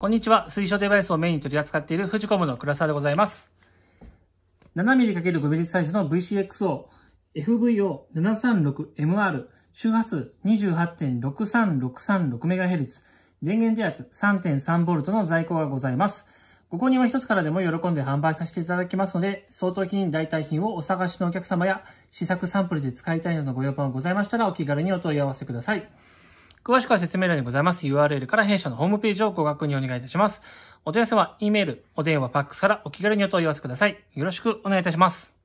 こんにちは。水晶デバイスをメインに取り扱っているフジコムの倉沢でございます。7mm×5mm サイズの VCXO FVO736MR 周波数 28.63636MHz 電源電圧 3.3V の在庫がございます。ご購入は一つからでも喜んで販売させていただきますので、相当品代替品をお探しのお客様や試作サンプルで使いたいなどのご要望がございましたらお気軽にお問い合わせください。詳しくは説明欄にございます URL から弊社のホームページをご確認お願いいたします。お問い合わせは、E メール、お電話、パックスからお気軽にお問い合わせください。よろしくお願いいたします。